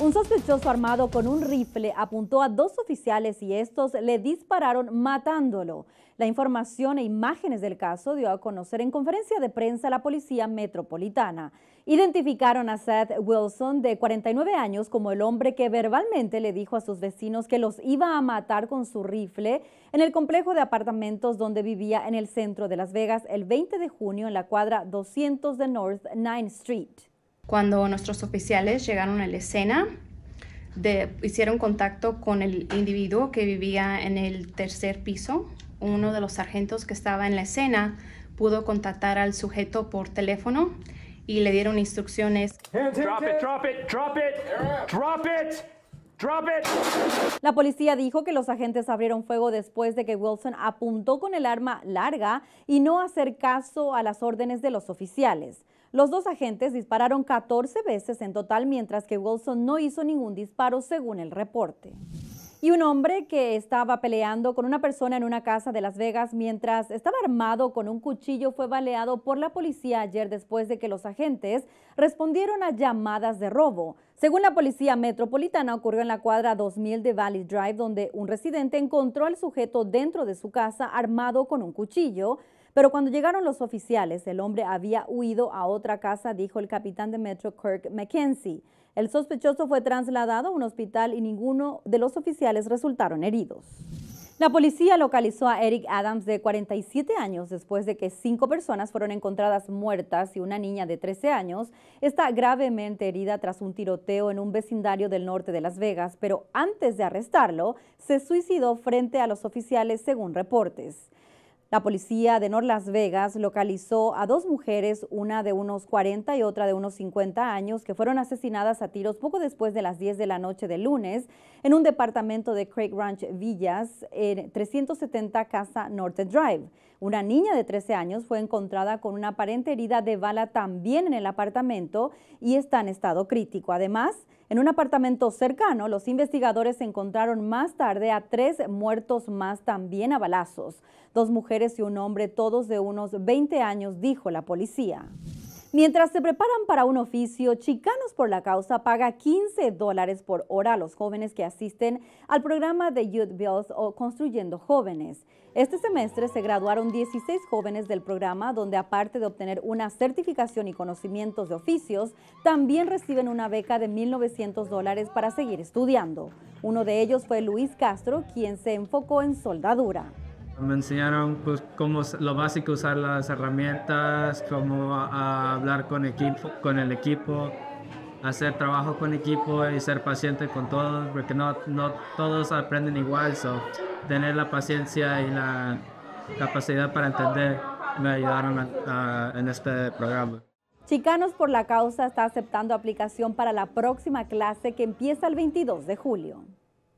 Un sospechoso armado con un rifle apuntó a dos oficiales y estos le dispararon matándolo. La información e imágenes del caso dio a conocer en conferencia de prensa la policía metropolitana. Identificaron a Seth Wilson de 49 años como el hombre que verbalmente le dijo a sus vecinos que los iba a matar con su rifle en el complejo de apartamentos donde vivía en el centro de Las Vegas el 20 de junio en la cuadra 200 de North 9th Street. Cuando nuestros oficiales llegaron a la escena, hicieron contacto con el individuo que vivía en el tercer piso. Uno de los sargentos que estaba en la escena pudo contactar al sujeto por teléfono y le dieron instrucciones. drop it, drop it, drop it. La policía dijo que los agentes abrieron fuego después de que Wilson apuntó con el arma larga y no hacer caso a las órdenes de los oficiales. Los dos agentes dispararon 14 veces en total, mientras que Wilson no hizo ningún disparo según el reporte. Y un hombre que estaba peleando con una persona en una casa de Las Vegas mientras estaba armado con un cuchillo fue baleado por la policía ayer después de que los agentes respondieron a llamadas de robo. Según la policía metropolitana, ocurrió en la cuadra 2000 de Valley Drive, donde un residente encontró al sujeto dentro de su casa armado con un cuchillo, pero cuando llegaron los oficiales, el hombre había huido a otra casa, dijo el capitán de Metro Kirk McKenzie. El sospechoso fue trasladado a un hospital y ninguno de los oficiales resultaron heridos. La policía localizó a Eric Adams de 47 años después de que cinco personas fueron encontradas muertas y una niña de 13 años está gravemente herida tras un tiroteo en un vecindario del norte de Las Vegas, pero antes de arrestarlo se suicidó frente a los oficiales según reportes. La policía de North Las Vegas localizó a dos mujeres, una de unos 40 y otra de unos 50 años, que fueron asesinadas a tiros poco después de las 10 de la noche del lunes en un departamento de Craig Ranch Villas, en 370 Casa Norte Drive. Una niña de 13 años fue encontrada con una aparente herida de bala también en el apartamento y está en estado crítico. Además, en un apartamento cercano, los investigadores encontraron más tarde a tres muertos más también a balazos. Dos mujeres y un hombre, todos de unos 20 años, dijo la policía. Mientras se preparan para un oficio, Chicanos por la Causa paga 15 dólares por hora a los jóvenes que asisten al programa de Youth Builds o Construyendo Jóvenes. Este semestre se graduaron 16 jóvenes del programa, donde aparte de obtener una certificación y conocimientos de oficios, también reciben una beca de 1.900 dólares para seguir estudiando. Uno de ellos fue Luis Castro, quien se enfocó en soldadura. Me enseñaron pues, cómo lo básico, usar las herramientas, cómo hablar con, con el equipo, hacer trabajo con equipo y ser paciente con todos, porque no, todos aprenden igual, so, tener la paciencia y la capacidad para entender me ayudaron en este programa. Chicanos por la Causa está aceptando aplicación para la próxima clase que empieza el 22 de julio.